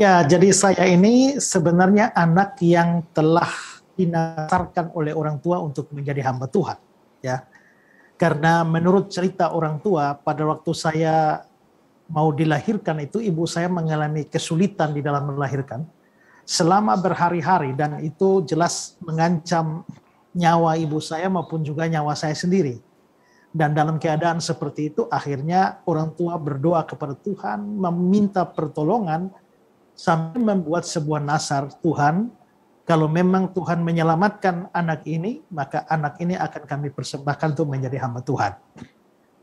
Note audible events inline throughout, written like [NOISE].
Ya, jadi saya ini sebenarnya anak yang telah dinasarkan oleh orang tua untuk menjadi hamba Tuhan, ya. Karena menurut cerita orang tua, pada waktu saya mau dilahirkan itu ibu saya mengalami kesulitan di dalam melahirkan selama berhari-hari dan itu jelas mengancam nyawa ibu saya maupun juga nyawa saya sendiri. Dan dalam keadaan seperti itu akhirnya orang tua berdoa kepada Tuhan meminta pertolongan sampai membuat sebuah nasar Tuhan kalau memang Tuhan menyelamatkan anak ini maka anak ini akan kami persembahkan untuk menjadi hamba Tuhan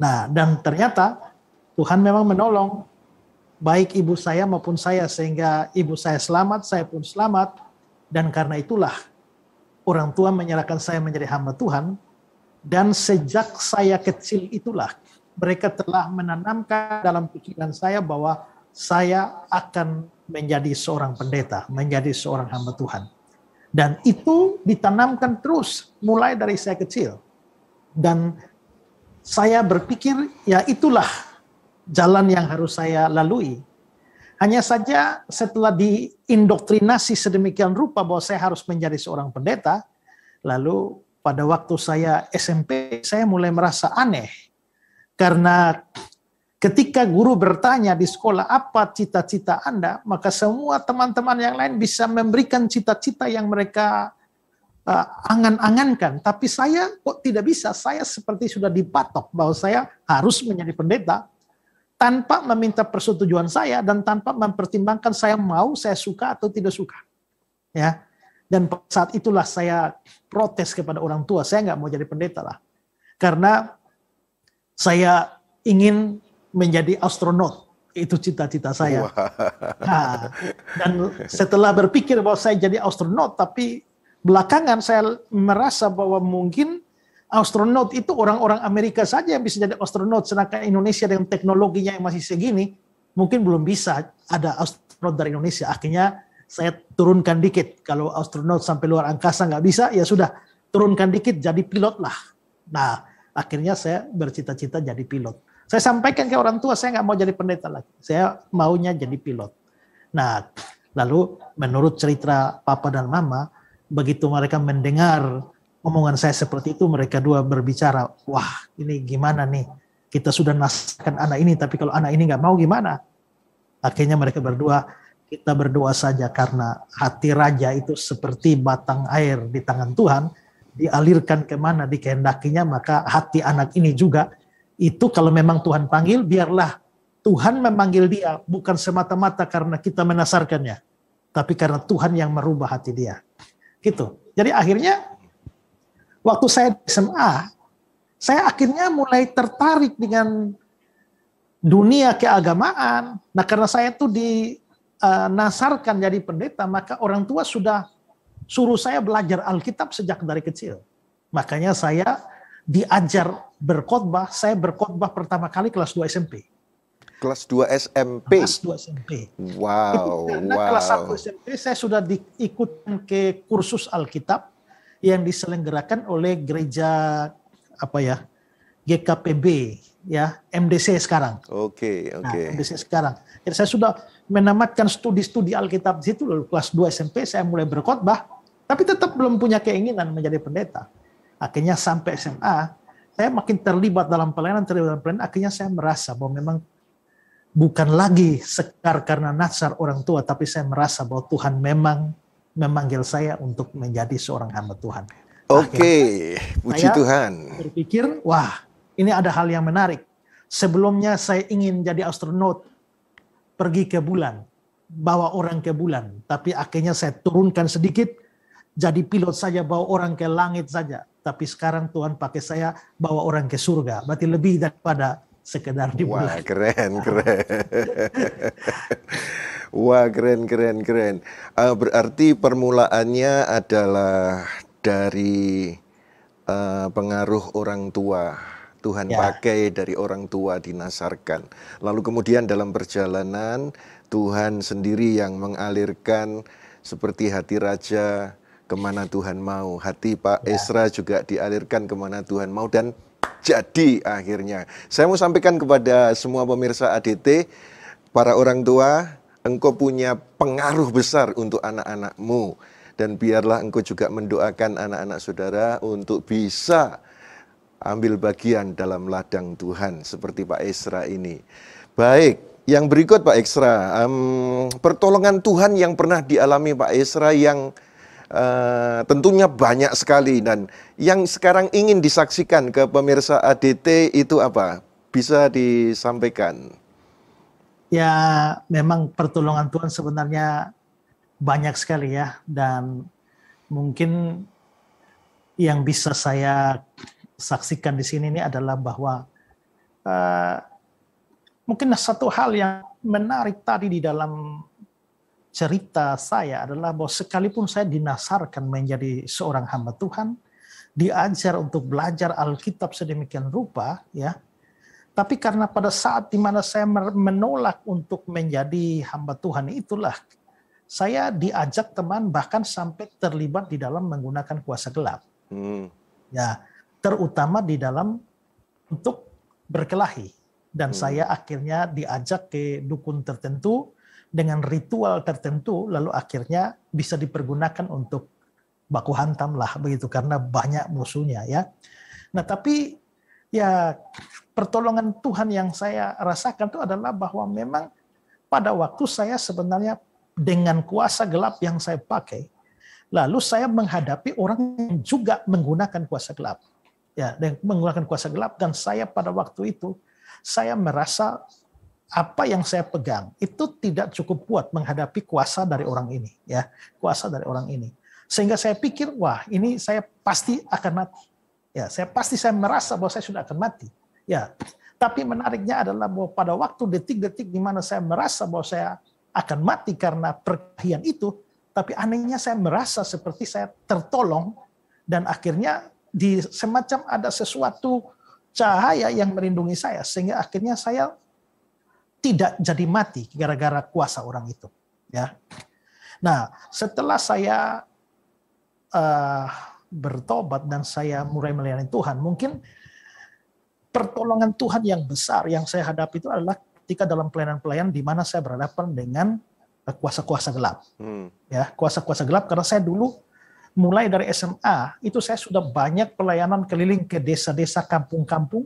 nah dan ternyata Tuhan memang menolong baik ibu saya maupun saya sehingga ibu saya selamat saya pun selamat dan karena itulah orang tua menyerahkan saya menjadi hamba Tuhan dan sejak saya kecil itulah mereka telah menanamkan dalam pikiran saya bahwa saya akan menjadi seorang pendeta, menjadi seorang hamba Tuhan. Dan itu ditanamkan terus mulai dari saya kecil. Dan saya berpikir ya itulah jalan yang harus saya lalui. Hanya saja setelah diindoktrinasi sedemikian rupa bahwa saya harus menjadi seorang pendeta, lalu pada waktu saya SMP saya mulai merasa aneh karena Ketika guru bertanya di sekolah apa cita-cita Anda, maka semua teman-teman yang lain bisa memberikan cita-cita yang mereka uh, angan-angankan. Tapi saya kok tidak bisa, saya seperti sudah dipatok bahwa saya harus menjadi pendeta tanpa meminta persetujuan saya dan tanpa mempertimbangkan saya mau, saya suka atau tidak suka. Ya. Dan saat itulah saya protes kepada orang tua, saya nggak mau jadi pendeta lah. Karena saya ingin menjadi astronot itu cita-cita saya. Wow. Nah, dan setelah berpikir bahwa saya jadi astronot, tapi belakangan saya merasa bahwa mungkin astronot itu orang-orang Amerika saja yang bisa jadi astronot, sedangkan Indonesia dengan teknologinya yang masih segini, mungkin belum bisa ada astronot dari Indonesia. Akhirnya saya turunkan dikit. Kalau astronot sampai luar angkasa nggak bisa, ya sudah turunkan dikit jadi pilot lah. Nah, akhirnya saya bercita-cita jadi pilot. Saya sampaikan ke orang tua, saya nggak mau jadi pendeta lagi. Saya maunya jadi pilot. Nah, lalu menurut cerita papa dan mama, begitu mereka mendengar omongan saya seperti itu, mereka dua berbicara, wah ini gimana nih? Kita sudah nasakan anak ini, tapi kalau anak ini nggak mau gimana? Akhirnya mereka berdua, kita berdoa saja karena hati raja itu seperti batang air di tangan Tuhan, dialirkan kemana dikehendakinya, maka hati anak ini juga itu kalau memang Tuhan panggil, biarlah Tuhan memanggil dia bukan semata-mata karena kita menasarkannya, tapi karena Tuhan yang merubah hati dia. Gitu. Jadi akhirnya waktu saya SMA, saya akhirnya mulai tertarik dengan dunia keagamaan. Nah, karena saya tuh dinasarkan eh, jadi pendeta, maka orang tua sudah suruh saya belajar Alkitab sejak dari kecil. Makanya saya diajar berkhotbah, saya berkhotbah pertama kali kelas 2 SMP. Kelas 2 SMP. Kelas 2 SMP. Wow, Karena wow. kelas 1 SMP saya sudah diikut ke kursus Alkitab yang diselenggarakan oleh gereja apa ya? GKPB ya, MDC sekarang. Oke, okay, nah, oke. Okay. Nah, MDC sekarang. Jadi saya sudah menamatkan studi-studi Alkitab di situ lalu kelas 2 SMP saya mulai berkhotbah tapi tetap belum punya keinginan menjadi pendeta. Akhirnya sampai SMA saya makin terlibat dalam pelayanan, terlibat dalam pelayanan, akhirnya saya merasa bahwa memang bukan lagi sekar karena nasar orang tua, tapi saya merasa bahwa Tuhan memang memanggil saya untuk menjadi seorang hamba Tuhan. Oke, okay. puji saya Tuhan. Berpikir, wah, ini ada hal yang menarik. Sebelumnya saya ingin jadi astronot, pergi ke bulan, bawa orang ke bulan, tapi akhirnya saya turunkan sedikit, jadi pilot saja bawa orang ke langit saja tapi sekarang Tuhan pakai saya bawa orang ke surga. Berarti lebih daripada sekedar di Wah, keren, keren. [LAUGHS] Wah, keren, keren, keren. Uh, berarti permulaannya adalah dari uh, pengaruh orang tua. Tuhan ya. pakai dari orang tua dinasarkan. Lalu kemudian dalam perjalanan Tuhan sendiri yang mengalirkan seperti hati raja kemana Tuhan mau. Hati Pak ya. Esra juga dialirkan kemana Tuhan mau dan jadi akhirnya. Saya mau sampaikan kepada semua pemirsa ADT, para orang tua, engkau punya pengaruh besar untuk anak-anakmu. Dan biarlah engkau juga mendoakan anak-anak saudara untuk bisa ambil bagian dalam ladang Tuhan seperti Pak Esra ini. Baik, yang berikut Pak Esra, um, pertolongan Tuhan yang pernah dialami Pak Esra yang uh, tentunya banyak sekali dan yang sekarang ingin disaksikan ke pemirsa ADT itu apa? Bisa disampaikan. Ya, memang pertolongan Tuhan sebenarnya banyak sekali ya dan mungkin yang bisa saya saksikan di sini ini adalah bahwa uh, mungkin satu hal yang menarik tadi di dalam cerita saya adalah bahwa sekalipun saya dinasarkan menjadi seorang hamba Tuhan, diajar untuk belajar Alkitab sedemikian rupa, ya. Tapi karena pada saat di mana saya menolak untuk menjadi hamba Tuhan itulah saya diajak teman bahkan sampai terlibat di dalam menggunakan kuasa gelap. Hmm. Ya, terutama di dalam untuk berkelahi dan hmm. saya akhirnya diajak ke dukun tertentu dengan ritual tertentu lalu akhirnya bisa dipergunakan untuk baku hantam lah begitu karena banyak musuhnya ya. Nah tapi ya pertolongan Tuhan yang saya rasakan itu adalah bahwa memang pada waktu saya sebenarnya dengan kuasa gelap yang saya pakai lalu saya menghadapi orang yang juga menggunakan kuasa gelap ya menggunakan kuasa gelap dan saya pada waktu itu saya merasa apa yang saya pegang itu tidak cukup kuat menghadapi kuasa dari orang ini ya kuasa dari orang ini sehingga saya pikir wah ini saya pasti akan mati ya saya pasti saya merasa bahwa saya sudah akan mati ya tapi menariknya adalah bahwa pada waktu detik-detik di mana saya merasa bahwa saya akan mati karena perkelahian itu tapi anehnya saya merasa seperti saya tertolong dan akhirnya di semacam ada sesuatu cahaya yang melindungi saya sehingga akhirnya saya tidak jadi mati gara-gara kuasa orang itu. Ya. Nah, setelah saya uh, bertobat dan saya mulai melayani Tuhan, mungkin pertolongan Tuhan yang besar yang saya hadapi itu adalah ketika dalam pelayanan-pelayanan di mana saya berhadapan dengan eh, kuasa-kuasa gelap. Hmm. Ya, kuasa-kuasa gelap karena saya dulu mulai dari SMA itu saya sudah banyak pelayanan keliling ke desa-desa kampung-kampung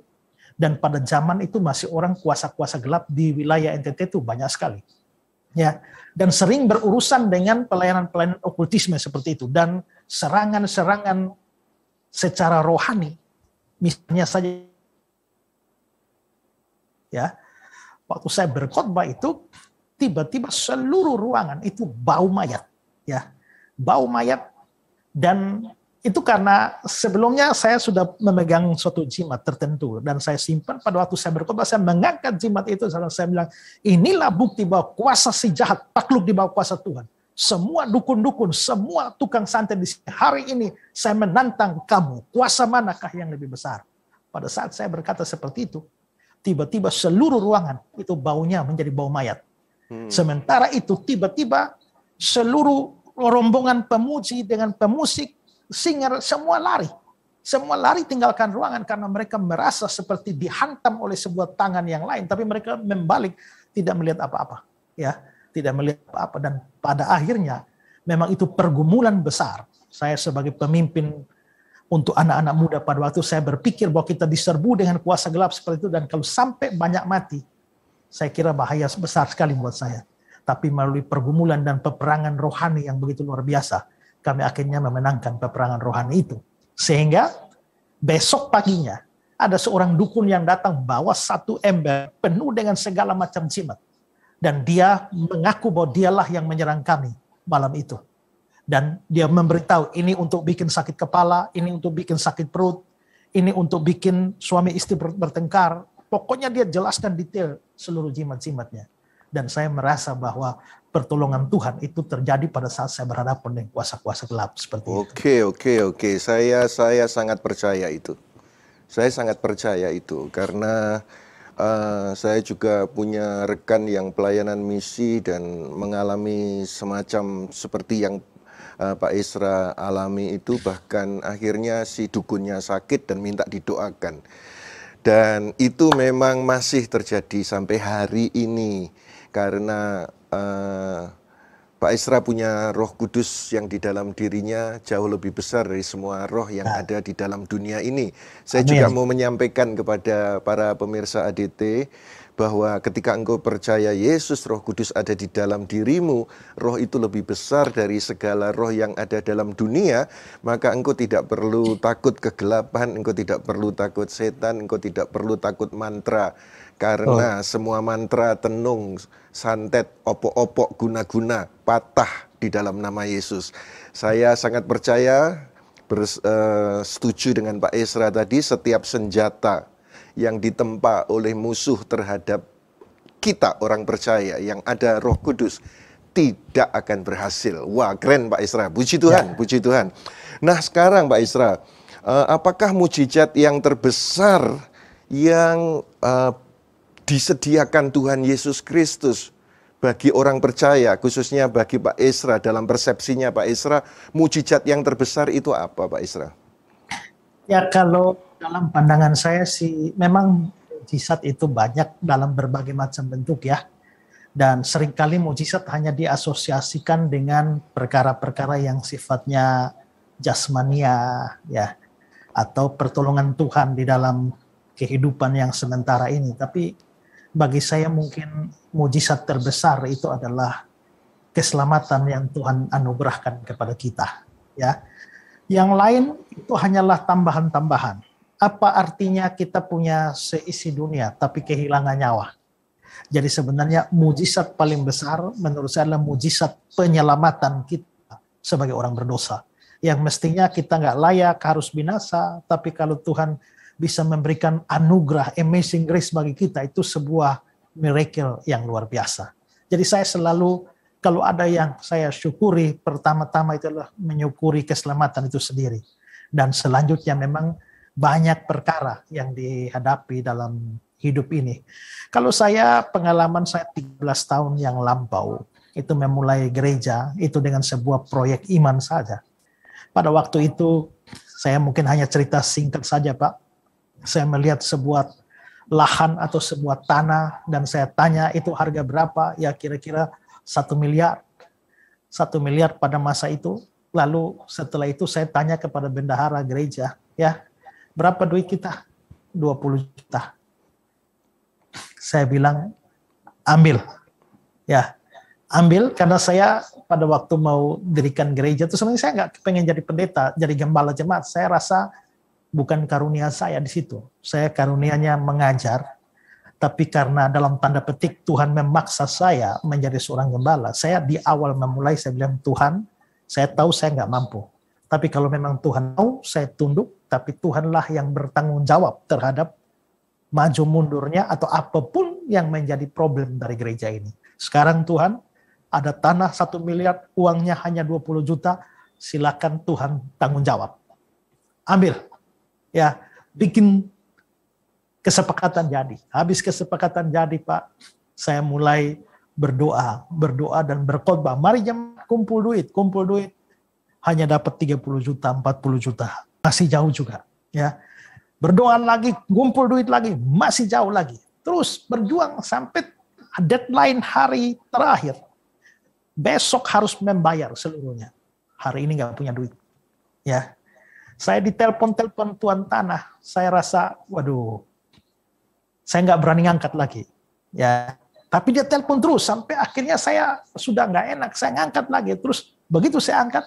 dan pada zaman itu masih orang kuasa-kuasa gelap di wilayah NTT itu banyak sekali. Ya, dan sering berurusan dengan pelayanan-pelayanan okultisme seperti itu dan serangan-serangan secara rohani misalnya saja ya waktu saya berkhotbah itu tiba-tiba seluruh ruangan itu bau mayat ya bau mayat dan itu karena sebelumnya saya sudah memegang suatu jimat tertentu dan saya simpan pada waktu saya berkhotbah saya mengangkat jimat itu dan saya bilang inilah bukti bahwa kuasa si jahat takluk di bawah kuasa Tuhan. Semua dukun-dukun, semua tukang santet di sini hari ini saya menantang kamu. Kuasa manakah yang lebih besar? Pada saat saya berkata seperti itu, tiba-tiba seluruh ruangan itu baunya menjadi bau mayat. Hmm. Sementara itu tiba-tiba seluruh rombongan pemuji dengan pemusik singer semua lari. Semua lari tinggalkan ruangan karena mereka merasa seperti dihantam oleh sebuah tangan yang lain, tapi mereka membalik tidak melihat apa-apa, ya, tidak melihat apa-apa dan pada akhirnya memang itu pergumulan besar. Saya sebagai pemimpin untuk anak-anak muda pada waktu saya berpikir bahwa kita diserbu dengan kuasa gelap seperti itu dan kalau sampai banyak mati, saya kira bahaya besar sekali buat saya. Tapi melalui pergumulan dan peperangan rohani yang begitu luar biasa, kami akhirnya memenangkan peperangan rohani itu. Sehingga besok paginya ada seorang dukun yang datang bawa satu ember penuh dengan segala macam jimat. Dan dia mengaku bahwa dialah yang menyerang kami malam itu. Dan dia memberitahu ini untuk bikin sakit kepala, ini untuk bikin sakit perut, ini untuk bikin suami istri bertengkar. Pokoknya dia jelaskan detail seluruh jimat-jimatnya. Dan saya merasa bahwa pertolongan Tuhan itu terjadi pada saat saya berhadapan dengan kuasa-kuasa gelap seperti itu. Oke, oke, oke, saya saya sangat percaya itu. Saya sangat percaya itu karena uh, saya juga punya rekan yang pelayanan misi dan mengalami semacam seperti yang uh, Pak Isra alami itu bahkan akhirnya si dukunnya sakit dan minta didoakan. Dan itu memang masih terjadi sampai hari ini karena Eh, Pak Isra punya roh kudus yang di dalam dirinya jauh lebih besar dari semua roh yang nah. ada di dalam dunia ini. Saya Amin. juga mau menyampaikan kepada para pemirsa ADT bahwa ketika engkau percaya Yesus roh kudus ada di dalam dirimu, roh itu lebih besar dari segala roh yang ada dalam dunia, maka engkau tidak perlu takut kegelapan, engkau tidak perlu takut setan, engkau tidak perlu takut mantra karena oh. semua mantra, tenung, santet, opo opo guna-guna, patah di dalam nama Yesus. Saya sangat percaya, bers, uh, setuju dengan Pak Esra tadi, setiap senjata yang ditempa oleh musuh terhadap kita orang percaya yang ada roh kudus, tidak akan berhasil. Wah, keren Pak Isra. Puji ya. Tuhan, ya. puji Tuhan. Nah, sekarang Pak Isra, eh, apakah mujizat yang terbesar yang eh, disediakan Tuhan Yesus Kristus bagi orang percaya, khususnya bagi Pak Isra dalam persepsinya Pak Isra mujizat yang terbesar itu apa Pak Isra? Ya kalau dalam pandangan saya sih memang mujizat itu banyak dalam berbagai macam bentuk ya. Dan seringkali mujizat hanya diasosiasikan dengan perkara-perkara yang sifatnya jasmania ya atau pertolongan Tuhan di dalam kehidupan yang sementara ini. Tapi bagi saya mungkin mujizat terbesar itu adalah keselamatan yang Tuhan anugerahkan kepada kita ya yang lain itu hanyalah tambahan-tambahan apa artinya kita punya seisi dunia tapi kehilangan nyawa jadi sebenarnya mujizat paling besar menurut saya adalah mujizat penyelamatan kita sebagai orang berdosa yang mestinya kita nggak layak harus binasa tapi kalau Tuhan bisa memberikan anugerah amazing grace bagi kita itu sebuah miracle yang luar biasa. Jadi saya selalu kalau ada yang saya syukuri pertama-tama itu adalah menyukuri keselamatan itu sendiri. Dan selanjutnya memang banyak perkara yang dihadapi dalam hidup ini. Kalau saya pengalaman saya 13 tahun yang lampau itu memulai gereja itu dengan sebuah proyek iman saja. Pada waktu itu saya mungkin hanya cerita singkat saja Pak saya melihat sebuah lahan atau sebuah tanah dan saya tanya itu harga berapa ya kira-kira satu miliar satu miliar pada masa itu lalu setelah itu saya tanya kepada bendahara gereja ya berapa duit kita 20 juta saya bilang ambil ya ambil karena saya pada waktu mau dirikan gereja itu sebenarnya saya nggak pengen jadi pendeta jadi gembala jemaat saya rasa bukan karunia saya di situ. Saya karunianya mengajar, tapi karena dalam tanda petik Tuhan memaksa saya menjadi seorang gembala. Saya di awal memulai saya bilang Tuhan, saya tahu saya nggak mampu. Tapi kalau memang Tuhan mau, saya tunduk. Tapi Tuhanlah yang bertanggung jawab terhadap maju mundurnya atau apapun yang menjadi problem dari gereja ini. Sekarang Tuhan, ada tanah satu miliar, uangnya hanya 20 juta, silakan Tuhan tanggung jawab. Ambil ya bikin kesepakatan jadi. Habis kesepakatan jadi Pak, saya mulai berdoa, berdoa dan berkhotbah. Mari jam kumpul duit, kumpul duit. Hanya dapat 30 juta, 40 juta. Masih jauh juga, ya. Berdoa lagi, kumpul duit lagi, masih jauh lagi. Terus berjuang sampai deadline hari terakhir. Besok harus membayar seluruhnya. Hari ini nggak punya duit. Ya, saya ditelepon-telepon tuan tanah, saya rasa, waduh, saya nggak berani ngangkat lagi. Ya, tapi dia telepon terus sampai akhirnya saya sudah nggak enak, saya ngangkat lagi. Terus begitu saya angkat,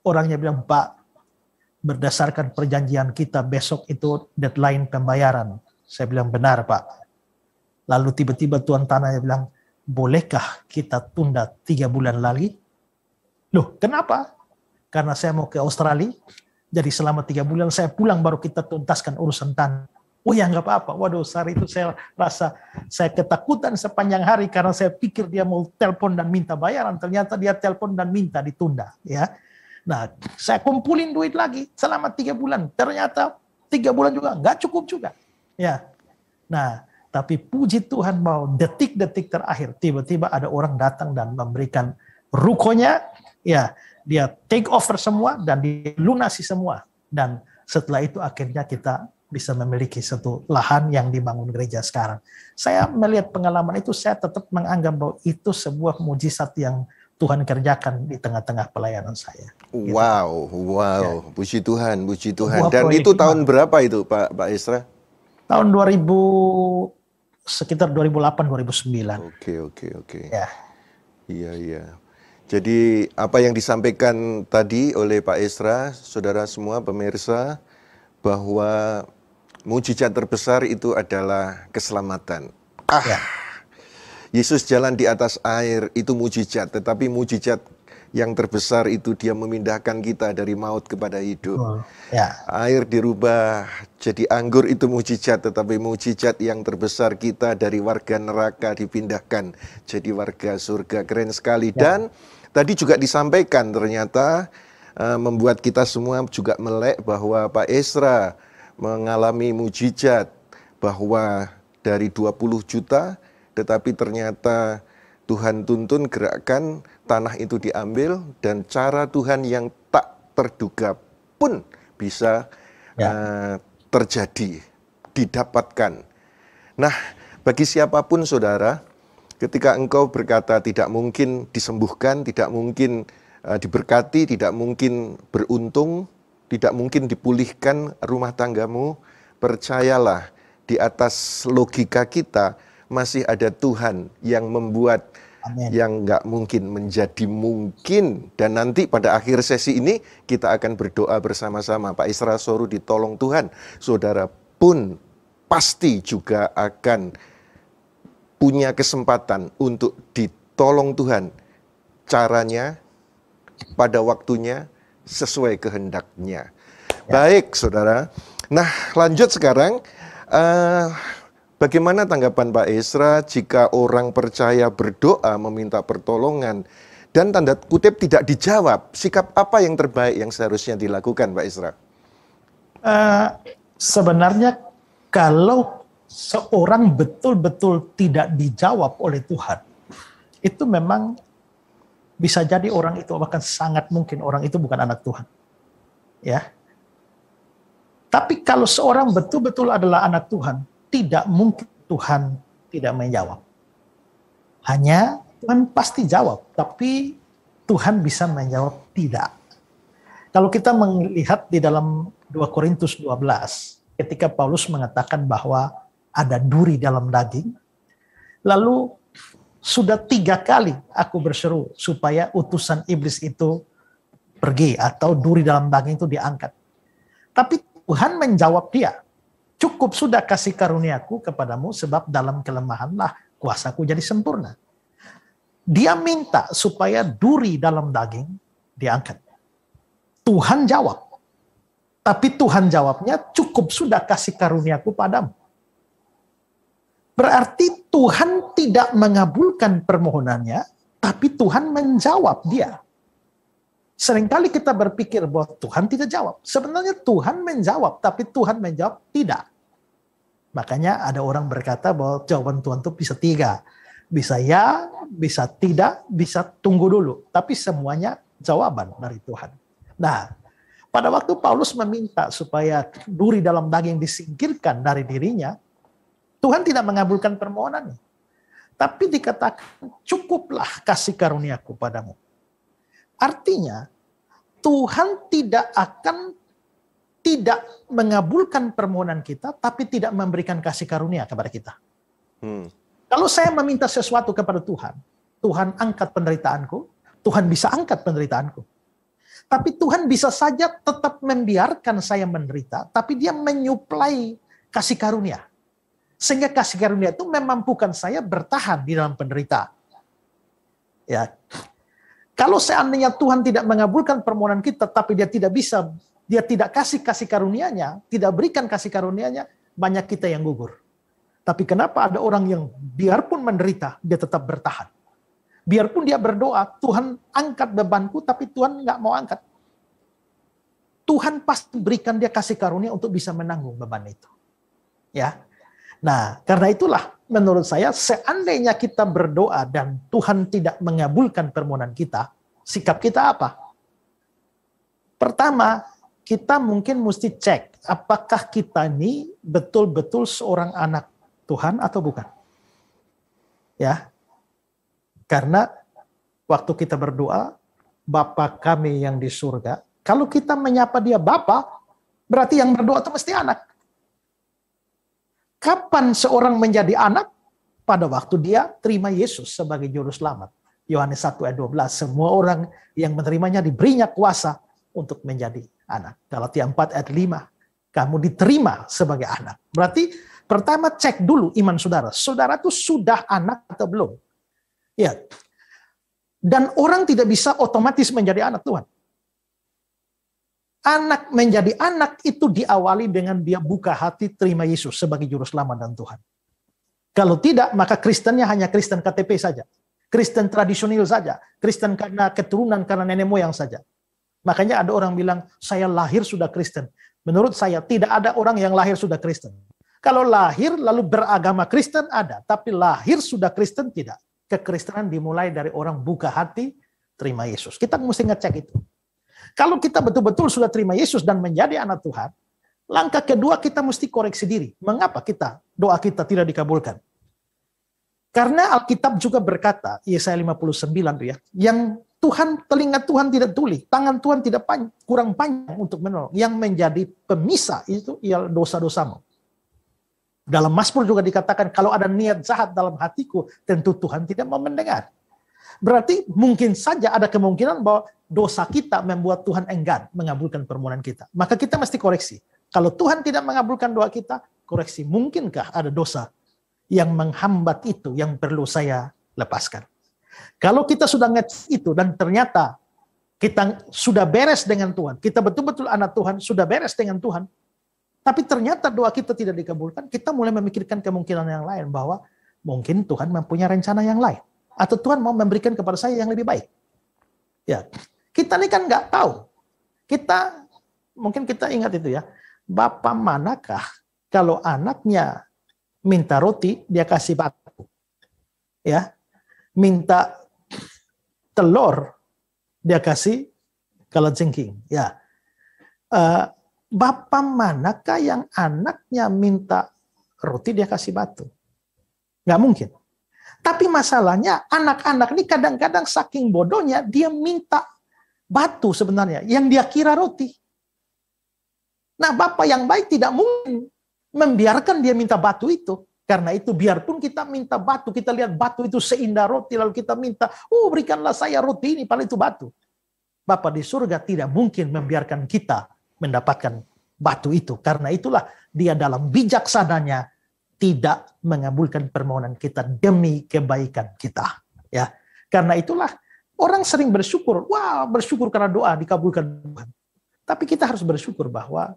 orangnya bilang, Pak, berdasarkan perjanjian kita besok itu deadline pembayaran. Saya bilang benar Pak. Lalu tiba-tiba tuan tanahnya bilang, bolehkah kita tunda tiga bulan lagi? Loh, kenapa? Karena saya mau ke Australia, jadi selama tiga bulan saya pulang baru kita tuntaskan urusan tanah. Oh ya nggak apa-apa. Waduh saat itu saya rasa saya ketakutan sepanjang hari karena saya pikir dia mau telepon dan minta bayaran. Ternyata dia telepon dan minta ditunda. Ya. Nah saya kumpulin duit lagi selama tiga bulan. Ternyata tiga bulan juga nggak cukup juga. Ya. Nah tapi puji Tuhan bahwa detik-detik terakhir tiba-tiba ada orang datang dan memberikan rukonya. Ya dia take over semua dan dilunasi semua dan setelah itu akhirnya kita bisa memiliki satu lahan yang dibangun gereja sekarang. Saya melihat pengalaman itu, saya tetap menganggap bahwa itu sebuah mujizat yang Tuhan kerjakan di tengah-tengah pelayanan saya. Gitu. Wow, wow, ya. puji Tuhan, puji Tuhan. Dan itu tahun berapa itu, Pak Pak Isra? Tahun 2000 sekitar 2008 2009. Oke, okay, oke, okay, oke. Okay. Ya. Iya, iya. Jadi apa yang disampaikan tadi oleh Pak Esra, saudara semua pemirsa, bahwa mujizat terbesar itu adalah keselamatan. Ah, ya. Yesus jalan di atas air itu mujizat, tetapi mujizat yang terbesar itu dia memindahkan kita dari maut kepada hidup. ya. Air dirubah jadi anggur itu mujizat, tetapi mujizat yang terbesar kita dari warga neraka dipindahkan jadi warga surga. Keren sekali ya. dan Tadi juga disampaikan ternyata uh, membuat kita semua juga melek bahwa Pak Esra mengalami mujizat bahwa dari 20 juta tetapi ternyata Tuhan tuntun gerakan tanah itu diambil dan cara Tuhan yang tak terduga pun bisa ya. uh, terjadi didapatkan. Nah, bagi siapapun saudara Ketika engkau berkata tidak mungkin disembuhkan, tidak mungkin eh, diberkati, tidak mungkin beruntung, tidak mungkin dipulihkan rumah tanggamu, percayalah di atas logika kita masih ada Tuhan yang membuat Amen. yang nggak mungkin menjadi mungkin dan nanti pada akhir sesi ini kita akan berdoa bersama-sama Pak Isra Soru ditolong Tuhan saudara pun pasti juga akan punya kesempatan untuk ditolong Tuhan, caranya pada waktunya sesuai kehendaknya. Ya. Baik, saudara. Nah, lanjut sekarang. Uh, bagaimana tanggapan Pak Esra jika orang percaya berdoa meminta pertolongan dan tanda kutip tidak dijawab? Sikap apa yang terbaik yang seharusnya dilakukan, Pak Esra? Uh, eh, sebenarnya kalau seorang betul-betul tidak dijawab oleh Tuhan, itu memang bisa jadi orang itu bahkan sangat mungkin orang itu bukan anak Tuhan. Ya. Tapi kalau seorang betul-betul adalah anak Tuhan, tidak mungkin Tuhan tidak menjawab. Hanya Tuhan pasti jawab, tapi Tuhan bisa menjawab tidak. Kalau kita melihat di dalam 2 Korintus 12, ketika Paulus mengatakan bahwa ada duri dalam daging. Lalu sudah tiga kali aku berseru supaya utusan iblis itu pergi atau duri dalam daging itu diangkat. Tapi Tuhan menjawab dia, cukup sudah kasih karuniaku kepadamu sebab dalam kelemahanlah kuasaku jadi sempurna. Dia minta supaya duri dalam daging diangkat. Tuhan jawab. Tapi Tuhan jawabnya, cukup sudah kasih karuniaku padamu. Berarti Tuhan tidak mengabulkan permohonannya, tapi Tuhan menjawab dia. Seringkali kita berpikir bahwa Tuhan tidak jawab. Sebenarnya Tuhan menjawab, tapi Tuhan menjawab tidak. Makanya ada orang berkata bahwa jawaban Tuhan itu bisa tiga. Bisa ya, bisa tidak, bisa tunggu dulu. Tapi semuanya jawaban dari Tuhan. Nah, pada waktu Paulus meminta supaya duri dalam daging disingkirkan dari dirinya, Tuhan tidak mengabulkan permohonannya. Tapi dikatakan, cukuplah kasih karuniaku padamu. Artinya, Tuhan tidak akan tidak mengabulkan permohonan kita, tapi tidak memberikan kasih karunia kepada kita. Hmm. Kalau saya meminta sesuatu kepada Tuhan, Tuhan angkat penderitaanku, Tuhan bisa angkat penderitaanku. Tapi Tuhan bisa saja tetap membiarkan saya menderita, tapi dia menyuplai kasih karunia. Sehingga kasih karunia itu memampukan saya bertahan di dalam penderita. Ya. Kalau seandainya Tuhan tidak mengabulkan permohonan kita, tapi dia tidak bisa, dia tidak kasih kasih karunia-Nya, tidak berikan kasih karunia-Nya, banyak kita yang gugur. Tapi kenapa ada orang yang biarpun menderita, dia tetap bertahan. Biarpun dia berdoa, Tuhan angkat bebanku, tapi Tuhan nggak mau angkat. Tuhan pasti berikan dia kasih karunia untuk bisa menanggung beban itu. Ya, Nah, karena itulah menurut saya seandainya kita berdoa dan Tuhan tidak mengabulkan permohonan kita, sikap kita apa? Pertama, kita mungkin mesti cek apakah kita ini betul-betul seorang anak Tuhan atau bukan. Ya. Karena waktu kita berdoa, Bapa kami yang di surga, kalau kita menyapa dia Bapa, berarti yang berdoa itu mesti anak. Kapan seorang menjadi anak? Pada waktu dia terima Yesus sebagai juru selamat. Yohanes 1 ayat 12. Semua orang yang menerimanya diberinya kuasa untuk menjadi anak. Galatia 4 ayat 5. Kamu diterima sebagai anak. Berarti pertama cek dulu iman saudara. Saudara itu sudah anak atau belum? Ya. Dan orang tidak bisa otomatis menjadi anak Tuhan anak menjadi anak itu diawali dengan dia buka hati terima Yesus sebagai juru selamat dan Tuhan. Kalau tidak, maka Kristennya hanya Kristen KTP saja. Kristen tradisional saja. Kristen karena keturunan, karena nenek moyang saja. Makanya ada orang bilang, saya lahir sudah Kristen. Menurut saya, tidak ada orang yang lahir sudah Kristen. Kalau lahir lalu beragama Kristen ada, tapi lahir sudah Kristen tidak. Kekristenan dimulai dari orang buka hati, terima Yesus. Kita mesti ngecek itu. Kalau kita betul-betul sudah terima Yesus dan menjadi anak Tuhan, langkah kedua kita mesti koreksi diri. Mengapa kita doa kita tidak dikabulkan? Karena Alkitab juga berkata, Yesaya 59 ya, yang Tuhan telinga Tuhan tidak tuli, tangan Tuhan tidak panjang, kurang panjang untuk menolong. Yang menjadi pemisah itu ialah dosa-dosamu. Dalam Mazmur juga dikatakan kalau ada niat jahat dalam hatiku, tentu Tuhan tidak mau mendengar. Berarti mungkin saja ada kemungkinan bahwa dosa kita membuat Tuhan enggan mengabulkan permohonan kita. Maka kita mesti koreksi. Kalau Tuhan tidak mengabulkan doa kita, koreksi. Mungkinkah ada dosa yang menghambat itu yang perlu saya lepaskan? Kalau kita sudah ngecek itu dan ternyata kita sudah beres dengan Tuhan, kita betul-betul anak Tuhan, sudah beres dengan Tuhan, tapi ternyata doa kita tidak dikabulkan, kita mulai memikirkan kemungkinan yang lain bahwa mungkin Tuhan mempunyai rencana yang lain atau Tuhan mau memberikan kepada saya yang lebih baik. Ya, kita ini kan nggak tahu. Kita mungkin kita ingat itu ya. Bapak manakah kalau anaknya minta roti dia kasih batu. Ya. Minta telur dia kasih kalau jengking, Ya. Uh, Bapak manakah yang anaknya minta roti dia kasih batu? Nggak mungkin. Tapi masalahnya anak-anak ini kadang-kadang saking bodohnya dia minta batu sebenarnya yang dia kira roti. Nah, bapak yang baik tidak mungkin membiarkan dia minta batu itu. Karena itu biarpun kita minta batu, kita lihat batu itu seindah roti, lalu kita minta, oh berikanlah saya roti ini, paling itu batu. Bapak di surga tidak mungkin membiarkan kita mendapatkan batu itu. Karena itulah dia dalam bijaksananya tidak mengabulkan permohonan kita demi kebaikan kita. Ya, karena itulah orang sering bersyukur, wah bersyukur karena doa dikabulkan Tuhan. Tapi kita harus bersyukur bahwa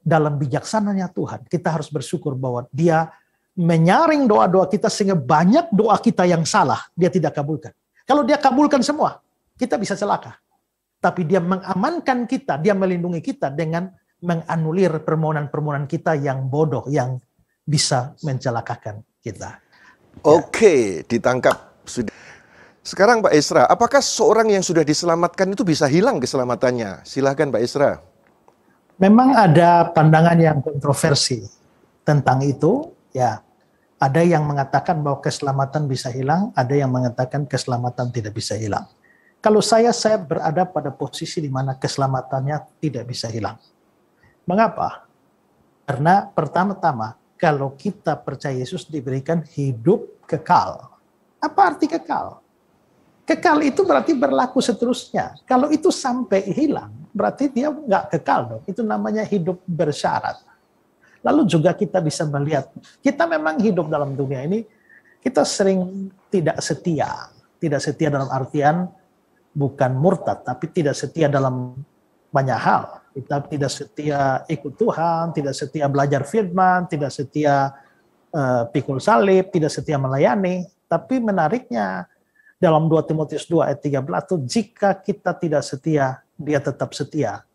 dalam bijaksananya Tuhan, kita harus bersyukur bahwa Dia menyaring doa-doa kita sehingga banyak doa kita yang salah Dia tidak kabulkan. Kalau Dia kabulkan semua, kita bisa celaka. Tapi Dia mengamankan kita, Dia melindungi kita dengan menganulir permohonan-permohonan kita yang bodoh, yang bisa mencelakakan kita. Ya. Oke, ya. ditangkap. Sekarang Pak Isra, apakah seorang yang sudah diselamatkan itu bisa hilang keselamatannya? Silahkan Pak Isra. Memang ada pandangan yang kontroversi tentang itu, ya. Ada yang mengatakan bahwa keselamatan bisa hilang, ada yang mengatakan keselamatan tidak bisa hilang. Kalau saya, saya berada pada posisi di mana keselamatannya tidak bisa hilang. Mengapa? Karena pertama-tama kalau kita percaya Yesus diberikan hidup kekal. Apa arti kekal? Kekal itu berarti berlaku seterusnya. Kalau itu sampai hilang, berarti dia nggak kekal dong. Itu namanya hidup bersyarat. Lalu juga kita bisa melihat, kita memang hidup dalam dunia ini, kita sering tidak setia. Tidak setia dalam artian bukan murtad, tapi tidak setia dalam banyak hal kita tidak setia ikut Tuhan, tidak setia belajar firman, tidak setia uh, pikul salib, tidak setia melayani. Tapi menariknya dalam 2 Timotius 2 ayat 13 itu jika kita tidak setia, dia tetap setia.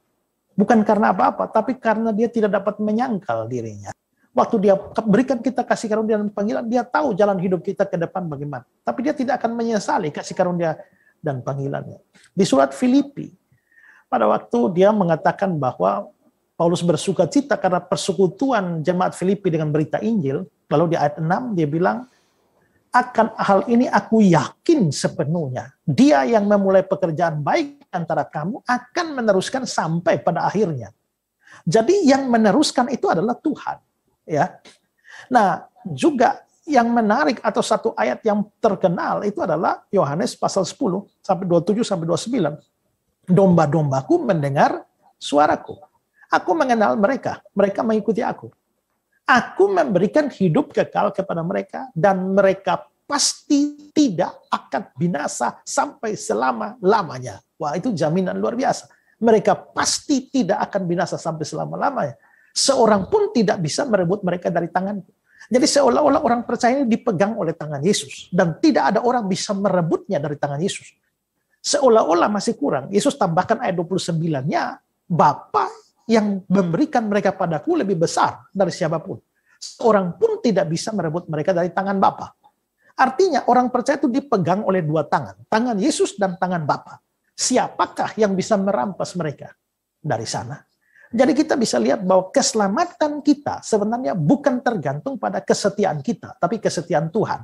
Bukan karena apa-apa, tapi karena dia tidak dapat menyangkal dirinya. Waktu dia berikan kita kasih karunia dan panggilan, dia tahu jalan hidup kita ke depan bagaimana. Tapi dia tidak akan menyesali kasih karunia dan panggilannya. Di surat Filipi pada waktu dia mengatakan bahwa Paulus bersuka cita karena persekutuan jemaat Filipi dengan berita Injil. Lalu di ayat 6 dia bilang, akan hal ini aku yakin sepenuhnya. Dia yang memulai pekerjaan baik antara kamu akan meneruskan sampai pada akhirnya. Jadi yang meneruskan itu adalah Tuhan. ya. Nah juga yang menarik atau satu ayat yang terkenal itu adalah Yohanes pasal 10 sampai 27 sampai 29 domba-dombaku mendengar suaraku. Aku mengenal mereka, mereka mengikuti aku. Aku memberikan hidup kekal kepada mereka dan mereka pasti tidak akan binasa sampai selama-lamanya. Wah, itu jaminan luar biasa. Mereka pasti tidak akan binasa sampai selama-lamanya. Seorang pun tidak bisa merebut mereka dari tanganku. Jadi seolah-olah orang percaya ini dipegang oleh tangan Yesus dan tidak ada orang bisa merebutnya dari tangan Yesus seolah-olah masih kurang. Yesus tambahkan ayat 29-nya, Bapa yang memberikan mereka padaku lebih besar dari siapapun. Seorang pun tidak bisa merebut mereka dari tangan Bapa. Artinya orang percaya itu dipegang oleh dua tangan, tangan Yesus dan tangan Bapa. Siapakah yang bisa merampas mereka dari sana? Jadi kita bisa lihat bahwa keselamatan kita sebenarnya bukan tergantung pada kesetiaan kita, tapi kesetiaan Tuhan.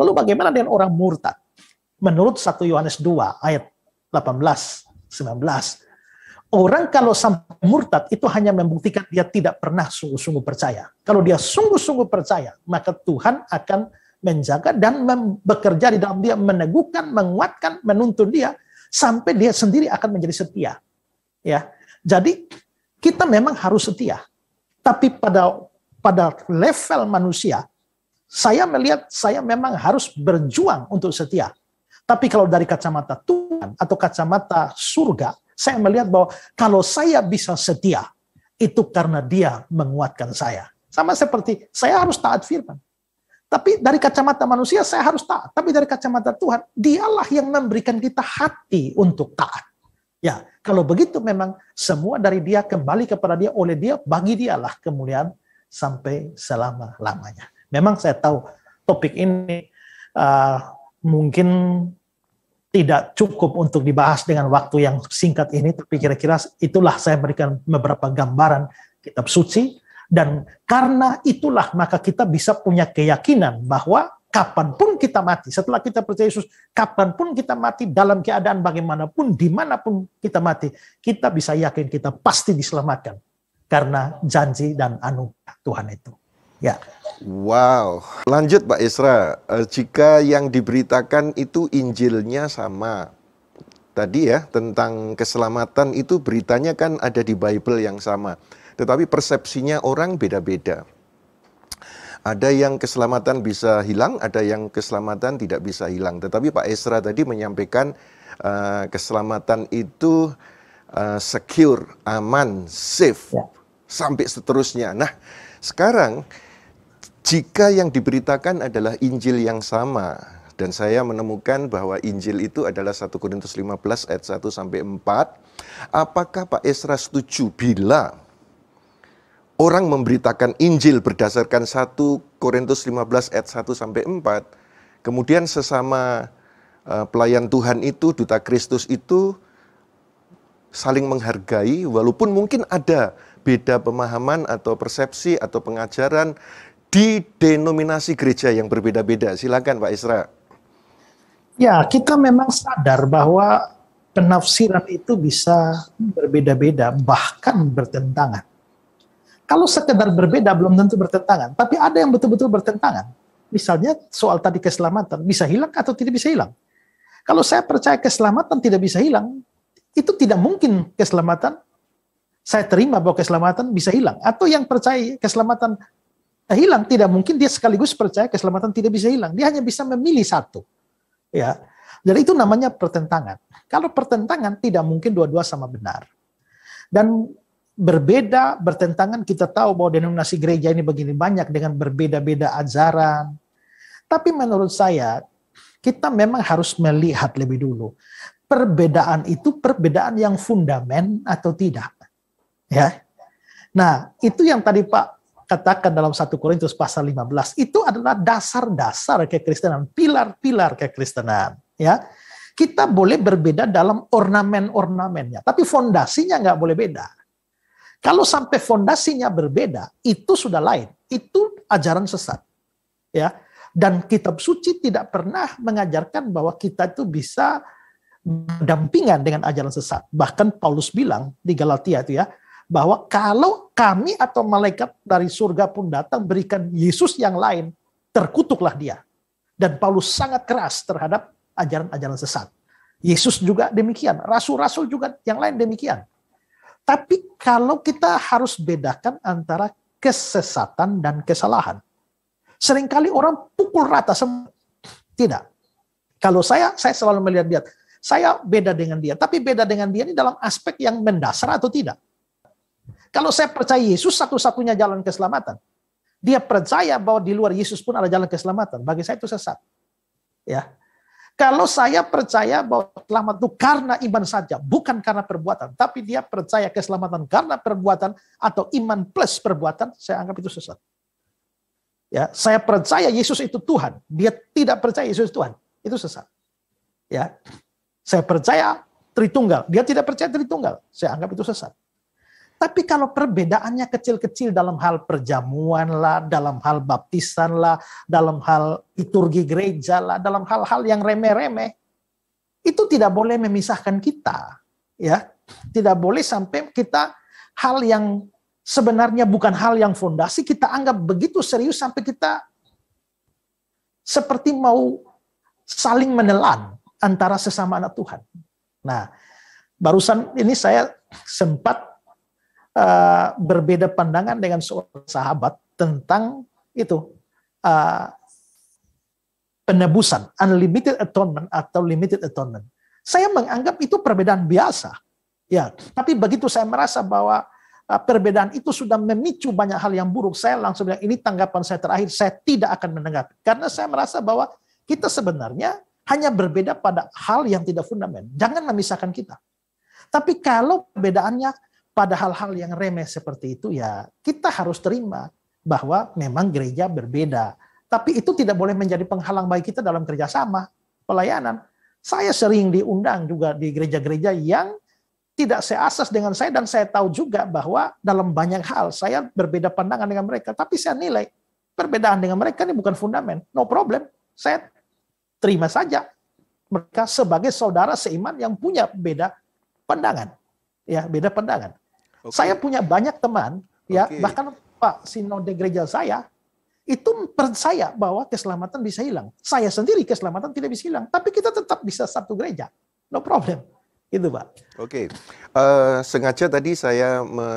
Lalu bagaimana dengan orang murtad? menurut 1 Yohanes 2 ayat 18 19 orang kalau sampai murtad itu hanya membuktikan dia tidak pernah sungguh-sungguh percaya kalau dia sungguh-sungguh percaya maka Tuhan akan menjaga dan bekerja di dalam dia meneguhkan menguatkan menuntun dia sampai dia sendiri akan menjadi setia ya jadi kita memang harus setia tapi pada pada level manusia saya melihat saya memang harus berjuang untuk setia tapi kalau dari kacamata Tuhan atau kacamata surga, saya melihat bahwa kalau saya bisa setia, itu karena dia menguatkan saya. Sama seperti saya harus taat firman. Tapi dari kacamata manusia saya harus taat. Tapi dari kacamata Tuhan, dialah yang memberikan kita hati untuk taat. Ya, kalau begitu memang semua dari dia kembali kepada dia, oleh dia, bagi dialah kemuliaan sampai selama-lamanya. Memang saya tahu topik ini uh, mungkin tidak cukup untuk dibahas dengan waktu yang singkat ini, tapi kira-kira itulah saya berikan beberapa gambaran kitab suci. Dan karena itulah maka kita bisa punya keyakinan bahwa kapanpun kita mati, setelah kita percaya Yesus, kapanpun kita mati, dalam keadaan bagaimanapun, dimanapun kita mati, kita bisa yakin kita pasti diselamatkan karena janji dan anugerah Tuhan itu. Ya. Wow. Lanjut Pak Isra, eh, jika yang diberitakan itu Injilnya sama. Tadi ya tentang keselamatan itu beritanya kan ada di Bible yang sama. Tetapi persepsinya orang beda-beda. Ada yang keselamatan bisa hilang, ada yang keselamatan tidak bisa hilang. Tetapi Pak Esra tadi menyampaikan uh, keselamatan itu uh, secure, aman, safe, ya. sampai seterusnya. Nah, sekarang jika yang diberitakan adalah Injil yang sama, dan saya menemukan bahwa Injil itu adalah 1 Korintus 15 ayat 1 sampai 4, apakah Pak Esra setuju bila orang memberitakan Injil berdasarkan 1 Korintus 15 ayat 1 sampai 4, kemudian sesama e, pelayan Tuhan itu, duta Kristus itu saling menghargai walaupun mungkin ada beda pemahaman atau persepsi atau pengajaran di denominasi gereja yang berbeda-beda. Silakan Pak Isra. Ya, kita memang sadar bahwa penafsiran itu bisa berbeda-beda, bahkan bertentangan. Kalau sekedar berbeda belum tentu bertentangan, tapi ada yang betul-betul bertentangan. Misalnya soal tadi keselamatan, bisa hilang atau tidak bisa hilang. Kalau saya percaya keselamatan tidak bisa hilang, itu tidak mungkin keselamatan saya terima bahwa keselamatan bisa hilang atau yang percaya keselamatan hilang tidak mungkin dia sekaligus percaya keselamatan tidak bisa hilang. Dia hanya bisa memilih satu. Ya. Jadi itu namanya pertentangan. Kalau pertentangan tidak mungkin dua-dua sama benar. Dan berbeda bertentangan kita tahu bahwa denominasi gereja ini begini banyak dengan berbeda-beda ajaran. Tapi menurut saya kita memang harus melihat lebih dulu perbedaan itu perbedaan yang fundamental atau tidak. Ya. Nah, itu yang tadi Pak katakan dalam satu Korintus pasal 15 itu adalah dasar-dasar kekristenan, pilar-pilar kekristenan, ya. Kita boleh berbeda dalam ornamen-ornamennya, tapi fondasinya nggak boleh beda. Kalau sampai fondasinya berbeda, itu sudah lain. Itu ajaran sesat. Ya. Dan kitab suci tidak pernah mengajarkan bahwa kita itu bisa berdampingan dengan ajaran sesat. Bahkan Paulus bilang di Galatia itu ya, bahwa kalau kami atau malaikat dari surga pun datang berikan Yesus yang lain, terkutuklah dia. Dan Paulus sangat keras terhadap ajaran-ajaran sesat. Yesus juga demikian, rasul-rasul juga yang lain demikian. Tapi kalau kita harus bedakan antara kesesatan dan kesalahan. Seringkali orang pukul rata semua. Tidak. Kalau saya, saya selalu melihat dia. Saya beda dengan dia. Tapi beda dengan dia ini dalam aspek yang mendasar atau tidak. Kalau saya percaya Yesus satu-satunya jalan keselamatan, dia percaya bahwa di luar Yesus pun ada jalan keselamatan. Bagi saya itu sesat. Ya. Kalau saya percaya bahwa selamat itu karena iman saja, bukan karena perbuatan, tapi dia percaya keselamatan karena perbuatan atau iman plus perbuatan, saya anggap itu sesat. Ya, saya percaya Yesus itu Tuhan, dia tidak percaya Yesus itu Tuhan, itu sesat. Ya. Saya percaya Tritunggal, dia tidak percaya Tritunggal, saya anggap itu sesat. Tapi kalau perbedaannya kecil-kecil dalam hal perjamuan lah, dalam hal baptisan lah, dalam hal liturgi gereja lah, dalam hal-hal yang remeh-remeh, itu tidak boleh memisahkan kita. ya Tidak boleh sampai kita hal yang sebenarnya bukan hal yang fondasi, kita anggap begitu serius sampai kita seperti mau saling menelan antara sesama anak Tuhan. Nah, barusan ini saya sempat uh, berbeda pandangan dengan seorang sahabat tentang itu uh, penebusan, unlimited atonement atau limited atonement. Saya menganggap itu perbedaan biasa. Ya, tapi begitu saya merasa bahwa eh, perbedaan itu sudah memicu banyak hal yang buruk, saya langsung bilang ini tanggapan saya terakhir, saya tidak akan menanggapi karena saya merasa bahwa kita sebenarnya hanya berbeda pada hal yang tidak fundamental Jangan memisahkan kita. Tapi kalau perbedaannya pada hal-hal yang remeh seperti itu ya kita harus terima bahwa memang gereja berbeda. Tapi itu tidak boleh menjadi penghalang bagi kita dalam kerjasama pelayanan. Saya sering diundang juga di gereja-gereja yang tidak seasas dengan saya dan saya tahu juga bahwa dalam banyak hal saya berbeda pandangan dengan mereka. Tapi saya nilai perbedaan dengan mereka ini bukan fundamen. No problem. Saya terima saja mereka sebagai saudara seiman yang punya beda pandangan. Ya, beda pandangan. Okay. Saya punya banyak teman, ya bahkan Pak Sinode gereja saya itu percaya bahwa keselamatan bisa hilang. Saya sendiri keselamatan tidak bisa hilang, tapi kita tetap bisa satu gereja, no problem, itu Pak. Oke, okay. uh, eh, sengaja tadi saya me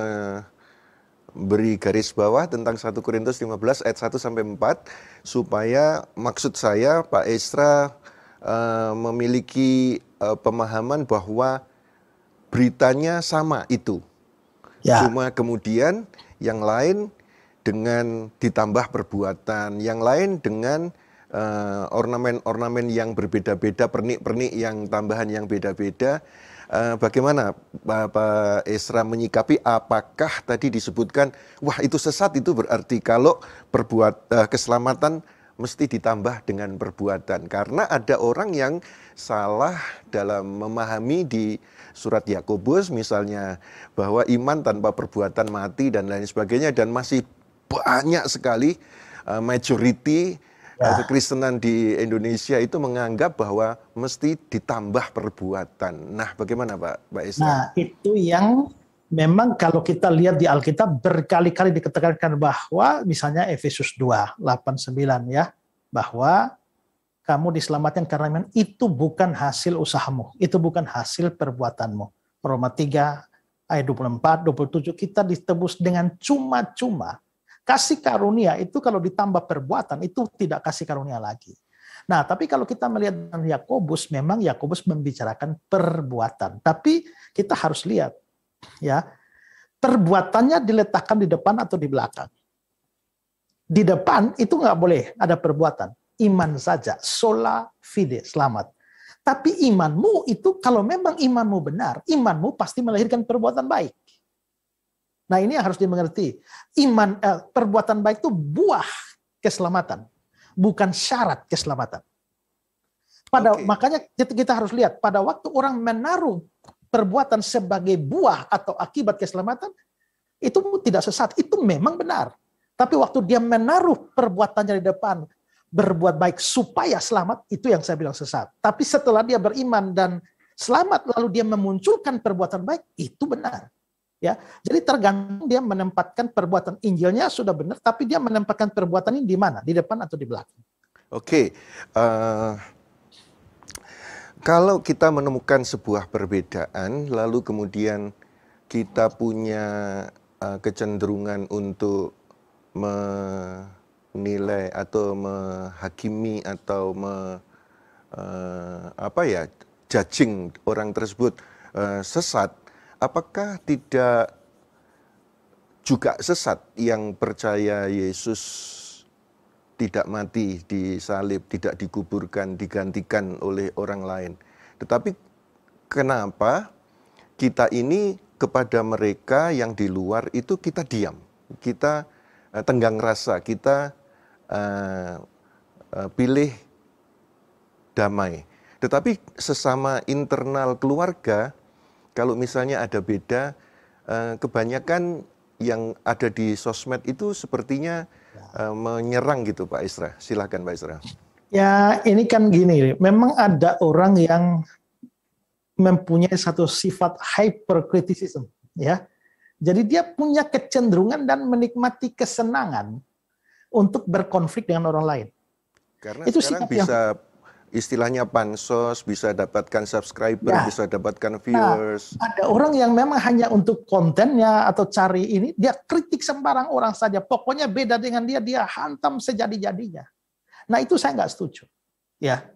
beri garis bawah tentang 1 Korintus 15 ayat 1 sampai 4 supaya maksud saya Pak Estra uh, eh, memiliki uh, pemahaman bahwa beritanya sama itu Ya. Cuma kemudian yang lain dengan ditambah perbuatan, yang lain dengan eh, ornamen-ornamen uh, yang berbeda-beda, pernik-pernik yang tambahan yang beda-beda. Uh, bagaimana Bapak Esra menyikapi apakah tadi disebutkan wah itu sesat itu berarti kalau perbuat uh, keselamatan mesti ditambah dengan perbuatan karena ada orang yang salah dalam memahami di surat Yakobus misalnya bahwa iman tanpa perbuatan mati dan lain sebagainya dan masih banyak sekali uh, majority eh, ya. kekristenan di Indonesia itu menganggap bahwa mesti ditambah perbuatan. Nah, bagaimana Pak Pak Isra? Nah, itu yang memang kalau kita lihat di Alkitab berkali-kali diketegarkan bahwa misalnya Efesus 2, 8, 9 ya, bahwa kamu diselamatkan karena iman itu bukan hasil usahamu, itu bukan hasil perbuatanmu. Roma 3 ayat 24, 27 kita ditebus dengan cuma-cuma. Kasih karunia itu kalau ditambah perbuatan itu tidak kasih karunia lagi. Nah, tapi kalau kita melihat Yakobus memang Yakobus membicarakan perbuatan. Tapi kita harus lihat ya perbuatannya diletakkan di depan atau di belakang. Di depan itu nggak boleh ada perbuatan, iman saja, sola fide, selamat. Tapi imanmu itu kalau memang imanmu benar, imanmu pasti melahirkan perbuatan baik. Nah ini yang harus dimengerti. Iman eh, perbuatan baik itu buah keselamatan, bukan syarat keselamatan. Pada okay. makanya kita, kita harus lihat pada waktu orang menaruh perbuatan sebagai buah atau akibat keselamatan, itu tidak sesat. Itu memang benar. Tapi waktu dia menaruh perbuatannya di depan, berbuat baik supaya selamat, itu yang saya bilang sesat. Tapi setelah dia beriman dan selamat, lalu dia memunculkan perbuatan baik, itu benar. Ya, jadi tergantung dia menempatkan perbuatan Injilnya sudah benar, tapi dia menempatkan perbuatan ini di mana, di depan atau di belakang. Oke, okay. uh, eh, kalau kita menemukan sebuah perbedaan, lalu kemudian kita punya uh, kecenderungan untuk menilai atau menghakimi atau me, uh, apa ya judging orang tersebut uh, sesat, apakah tidak juga sesat yang percaya Yesus tidak mati disalib, tidak dikuburkan, digantikan oleh orang lain. Tetapi kenapa kita ini kepada mereka yang di luar itu kita diam, kita uh, tenggang rasa, kita uh, uh, pilih damai. Tetapi sesama internal keluarga, kalau misalnya ada beda, uh, kebanyakan yang ada di sosmed itu sepertinya Eh, menyerang gitu Pak Isra. Silahkan Pak Isra. Ya ini kan gini, memang ada orang yang mempunyai satu sifat hypercriticism ya. Jadi dia punya kecenderungan dan menikmati kesenangan untuk berkonflik dengan orang lain. Karena itu sekarang bisa yang istilahnya pansos, bisa dapatkan subscriber, ya. bisa dapatkan nah, viewers. Nah, ada orang yang memang hanya untuk kontennya atau cari ini, dia kritik sembarang orang saja. Pokoknya beda dengan dia, dia hantam sejadi-jadinya. Nah itu saya nggak setuju. Ya,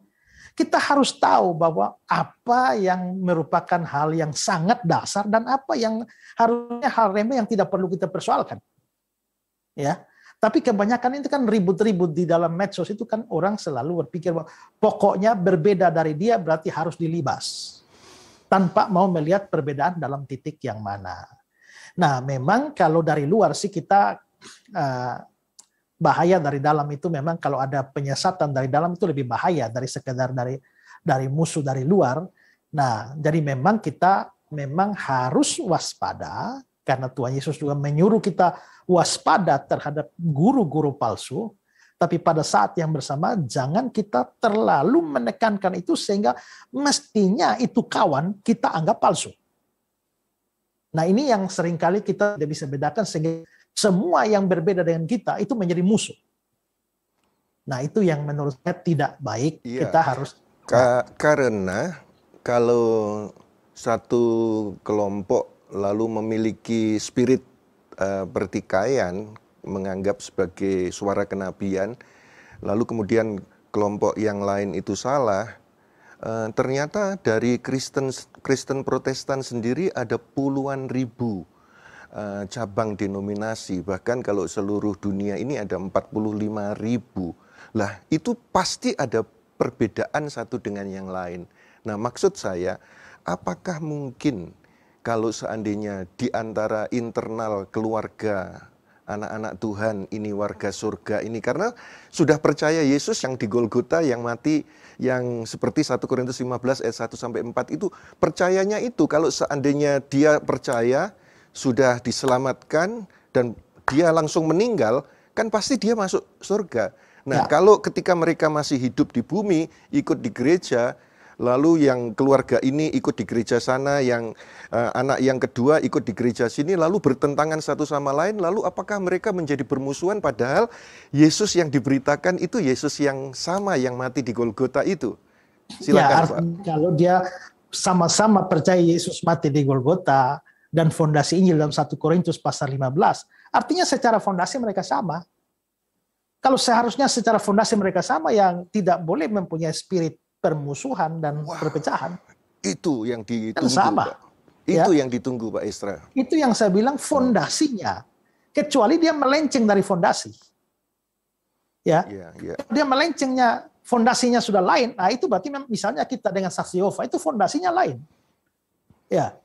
kita harus tahu bahwa apa yang merupakan hal yang sangat dasar dan apa yang harusnya hal remeh yang tidak perlu kita persoalkan. Ya, tapi kebanyakan itu kan ribut-ribut di dalam medsos itu kan orang selalu berpikir bahwa pokoknya berbeda dari dia berarti harus dilibas. Tanpa mau melihat perbedaan dalam titik yang mana. Nah memang kalau dari luar sih kita eh, bahaya dari dalam itu memang kalau ada penyesatan dari dalam itu lebih bahaya dari sekedar dari dari musuh dari luar. Nah jadi memang kita memang harus waspada karena Tuhan Yesus juga menyuruh kita waspada terhadap guru-guru palsu, tapi pada saat yang bersama jangan kita terlalu menekankan itu sehingga mestinya itu kawan kita anggap palsu. Nah ini yang seringkali kita tidak bisa bedakan sehingga semua yang berbeda dengan kita itu menjadi musuh. Nah itu yang menurut saya tidak baik. Iya. Kita harus Ka karena kalau satu kelompok lalu memiliki spirit uh, pertikaian, menganggap sebagai suara kenabian, lalu kemudian kelompok yang lain itu salah, uh, ternyata dari Kristen Kristen Protestan sendiri ada puluhan ribu uh, cabang denominasi, bahkan kalau seluruh dunia ini ada 45 ribu. Lah, itu pasti ada perbedaan satu dengan yang lain. Nah, maksud saya, apakah mungkin kalau seandainya di antara internal keluarga anak-anak Tuhan ini warga surga ini karena sudah percaya Yesus yang di Golgota yang mati yang seperti 1 Korintus 15 ayat 1 sampai 4 itu percayanya itu kalau seandainya dia percaya sudah diselamatkan dan dia langsung meninggal kan pasti dia masuk surga. Nah, ya. kalau ketika mereka masih hidup di bumi, ikut di gereja, lalu yang keluarga ini ikut di gereja sana, yang uh, anak yang kedua ikut di gereja sini, lalu bertentangan satu sama lain, lalu apakah mereka menjadi bermusuhan padahal Yesus yang diberitakan itu Yesus yang sama yang mati di Golgota itu? Silakan, ya, Pak. Kalau dia sama-sama percaya Yesus mati di Golgota dan fondasi Injil dalam 1 Korintus pasal 15, artinya secara fondasi mereka sama. Kalau seharusnya secara fondasi mereka sama yang tidak boleh mempunyai spirit Permusuhan dan Wah, perpecahan. Itu yang ditunggu. Dan sama. Pak. Ya. Itu ya. yang ditunggu Pak Isra. Itu yang saya bilang fondasinya. Kecuali dia melenceng dari fondasi. Ya. ya, ya. Dia melencengnya fondasinya sudah lain. Nah, itu berarti misalnya kita dengan saksi Yehova itu fondasinya lain. Ya.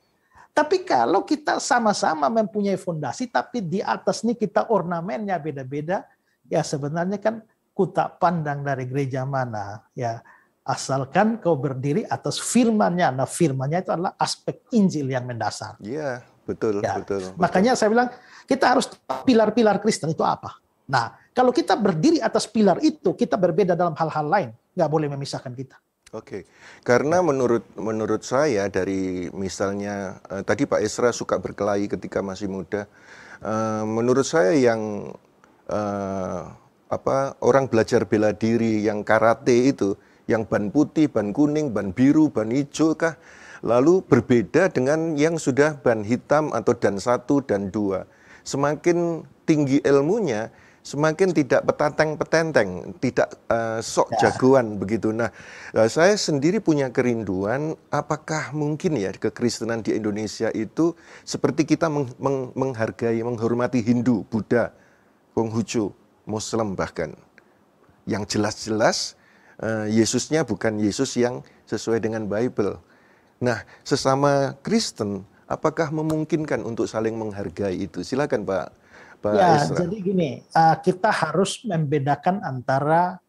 Tapi kalau kita sama-sama mempunyai fondasi tapi di atas ini kita ornamennya beda-beda, ya sebenarnya kan kutak pandang dari gereja mana, ya asalkan kau berdiri atas firmannya, Nah, firmannya itu adalah aspek Injil yang mendasar. Iya, betul, ya. betul, betul. Makanya saya bilang kita harus pilar-pilar Kristen itu apa. Nah, kalau kita berdiri atas pilar itu, kita berbeda dalam hal-hal lain. Nggak boleh memisahkan kita. Oke, karena menurut menurut saya dari misalnya eh, tadi Pak Esra suka berkelahi ketika masih muda. Eh, menurut saya yang eh, apa orang belajar bela diri yang karate itu yang ban putih, ban kuning, ban biru, ban hijau kah? Lalu berbeda dengan yang sudah ban hitam atau dan satu dan dua. Semakin tinggi ilmunya, semakin tidak petenteng-petenteng, tidak uh, sok ya. begitu. Nah, eh, saya sendiri punya kerinduan, apakah mungkin ya kekristenan di Indonesia itu seperti kita meng meng menghargai, menghormati Hindu, Buddha, Konghucu, Muslim bahkan, yang jelas-jelas Eh, Yesusnya bukan Yesus yang sesuai dengan Bible. Nah, sesama Kristen, apakah memungkinkan untuk saling menghargai itu? Silakan Pak. Pak ya, Isra. jadi gini, eh, kita harus membedakan antara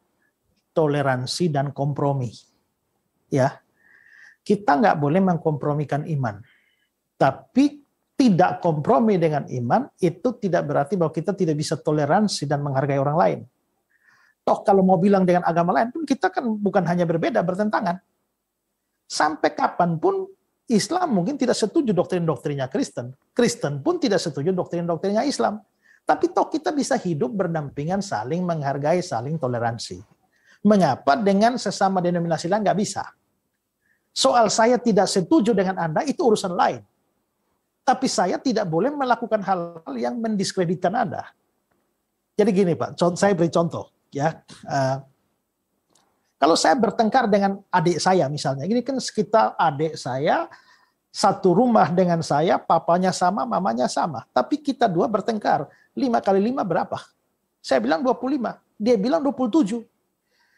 toleransi dan kompromi. Ya, kita nggak boleh mengkompromikan iman, tapi tidak kompromi dengan iman itu tidak berarti bahwa kita tidak bisa toleransi dan menghargai orang lain. Toh kalau mau bilang dengan agama lain pun kita kan bukan hanya berbeda, bertentangan. Sampai kapanpun Islam mungkin tidak setuju doktrin-doktrinnya Kristen. Kristen pun tidak setuju doktrin-doktrinnya Islam. Tapi toh kita bisa hidup berdampingan, saling menghargai, saling toleransi. Mengapa dengan sesama denominasi lain nggak bisa? Soal saya tidak setuju dengan Anda itu urusan lain. Tapi saya tidak boleh melakukan hal-hal yang mendiskreditkan Anda. Jadi gini Pak, saya beri contoh ya uh, kalau saya bertengkar dengan adik saya misalnya ini kan sekitar adik saya satu rumah dengan saya papanya sama mamanya sama tapi kita dua bertengkar lima kali lima berapa saya bilang 25 dia bilang 27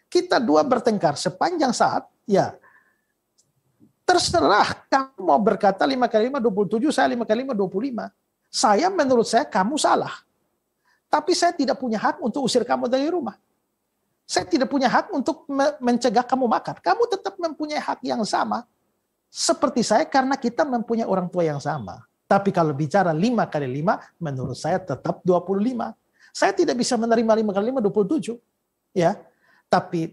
kita dua bertengkar sepanjang saat ya terserah kamu mau berkata lima kali 5 27 saya lima kali 5 25 saya menurut saya kamu salah tapi saya tidak punya hak untuk usir kamu dari rumah saya tidak punya hak untuk mencegah kamu makan. Kamu tetap mempunyai hak yang sama seperti saya karena kita mempunyai orang tua yang sama. Tapi kalau bicara 5 kali 5, menurut saya tetap 25. Saya tidak bisa menerima 5 kali 5, 27. Ya, tapi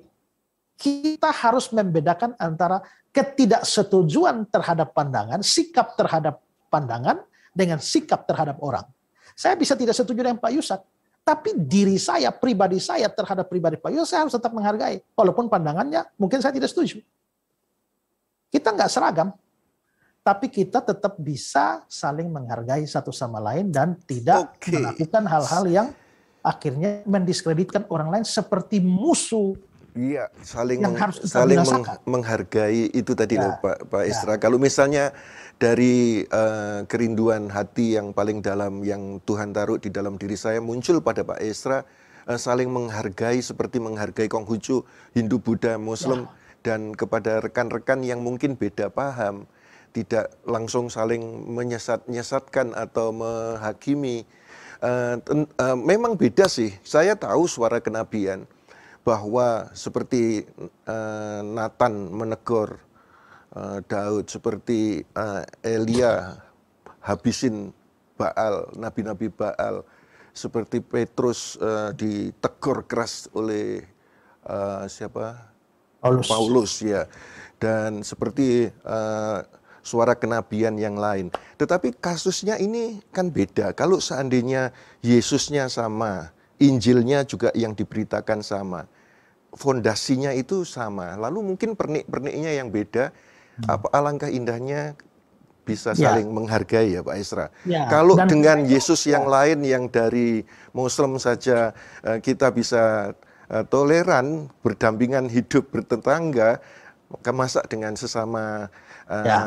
kita harus membedakan antara ketidaksetujuan terhadap pandangan, sikap terhadap pandangan, dengan sikap terhadap orang. Saya bisa tidak setuju dengan Pak Yusak, tapi diri saya, pribadi saya terhadap pribadi Pak Yusuf, saya harus tetap menghargai. Walaupun pandangannya mungkin saya tidak setuju. Kita nggak seragam, tapi kita tetap bisa saling menghargai satu sama lain dan tidak okay. melakukan hal-hal yang akhirnya mendiskreditkan orang lain seperti musuh Iya, saling meng, saling meng, menghargai itu tadi ya, loh Pak Pak ya. Isra. Ya. Kalau misalnya dari uh, kerinduan hati yang paling dalam yang Tuhan taruh di dalam diri saya muncul pada Pak Isra uh, saling menghargai seperti menghargai Konghucu, Hindu, Buddha, Muslim ya. dan kepada rekan-rekan yang mungkin beda paham, tidak langsung saling menyesat-nyesatkan atau menghakimi. Uh, uh, memang beda sih. Saya tahu suara kenabian bahwa seperti eh, Nathan menegur eh, Daud, seperti eh, Elia habisin Baal, nabi-nabi Baal, seperti Petrus ditegur keras oleh siapa? Paulus. Paulus ya. Dan seperti suara kenabian yang lain. Tetapi kasusnya ini kan beda. Kalau seandainya Yesusnya sama, Injilnya juga yang diberitakan sama. Fondasinya itu sama. Lalu mungkin pernik-perniknya yang beda. Hmm. Apa alangkah indahnya bisa ya. saling ya. menghargai ya Pak Isra. Ya. Kalau Dan dengan Yesus ya. yang lain yang dari Muslim saja eh, kita bisa eh, toleran, berdampingan hidup bertetangga, maka masa dengan sesama eh, ya.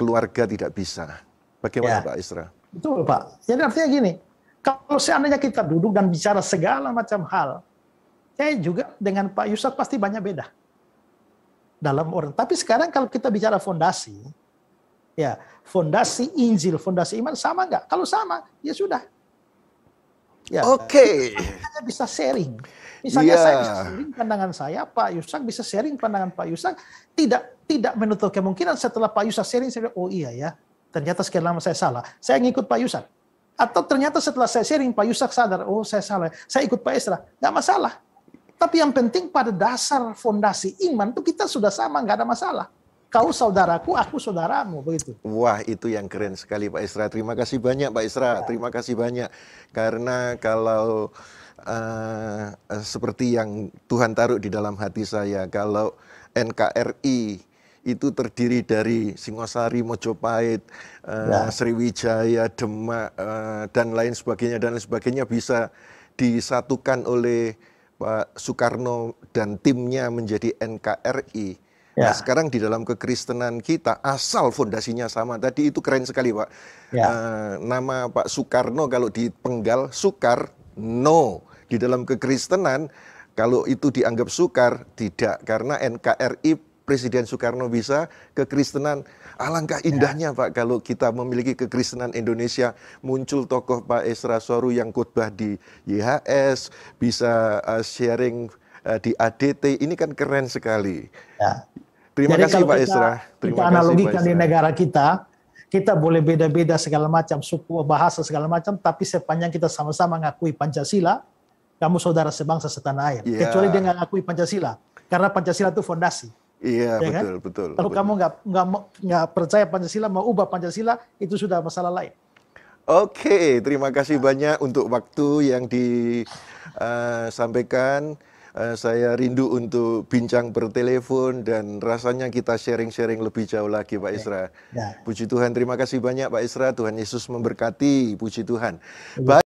keluarga tidak bisa. Bagaimana ya. Pak Isra? Betul Pak. Jadi artinya gini, kalau seandainya kita duduk dan bicara segala macam hal, saya juga dengan Pak Yusak pasti banyak beda dalam orang. Tapi sekarang kalau kita bicara fondasi, ya fondasi Injil, fondasi iman sama nggak? Kalau sama, ya sudah. Ya, Oke. Okay. Kita bisa sharing. Misalnya yeah. saya bisa sharing pandangan saya, Pak Yusak bisa sharing pandangan Pak Yusak. Tidak tidak menutup kemungkinan setelah Pak Yusak sharing, saya bilang, oh iya ya, ternyata sekian lama saya salah. Saya ngikut Pak Yusak. Atau ternyata setelah saya sharing, Pak Yusak sadar, oh saya salah, saya ikut Pak Esra. Nggak masalah. Tapi yang penting pada dasar fondasi iman itu kita sudah sama, nggak ada masalah. Kau saudaraku, aku saudaramu, begitu. Wah, itu yang keren sekali Pak Isra. Terima kasih banyak Pak Isra, ya. terima kasih banyak. Karena kalau uh, seperti yang Tuhan taruh di dalam hati saya, kalau NKRI itu terdiri dari Singosari, Mojopahit, eh, ya. Sriwijaya, Demak uh, dan lain sebagainya dan lain sebagainya bisa disatukan oleh Pak eh, Soekarno dan timnya menjadi NKRI. Nah, ya. Nah, sekarang di dalam kekristenan kita asal fondasinya sama. Tadi itu keren sekali, Pak. Ya. Uh, nama Pak Soekarno kalau di Penggal Sukar no. Di dalam kekristenan kalau itu dianggap sukar tidak karena NKRI Presiden Soekarno bisa kekristenan. Alangkah ya. indahnya ya. Pak kalau kita memiliki kekristenan Indonesia muncul tokoh Pak Esra Soru yang khotbah di YHS, bisa uh, sharing uh, di ADT. Ini kan keren sekali. Ya. Terima Jadi kasih Pak kita, Esra. Terima kita kasih, analogikan Pak Esra. di negara kita, kita boleh beda-beda segala macam suku, bahasa segala macam, tapi sepanjang kita sama-sama mengakui Pancasila, kamu saudara sebangsa setanah air. ya. Kecuali dengan mengakui Pancasila, karena Pancasila itu fondasi. Iya ya betul kan? betul. Kalau kamu nggak nggak percaya Pancasila mau ubah Pancasila itu sudah masalah lain. Oke, terima kasih banyak untuk waktu yang disampaikan. Eh, eh, saya rindu untuk bincang bertelepon dan rasanya kita sharing-sharing lebih jauh lagi Pak ya. Isra. Ya. Puji Tuhan, terima kasih banyak Pak Isra. Tuhan Yesus memberkati. Puji Tuhan. Ya.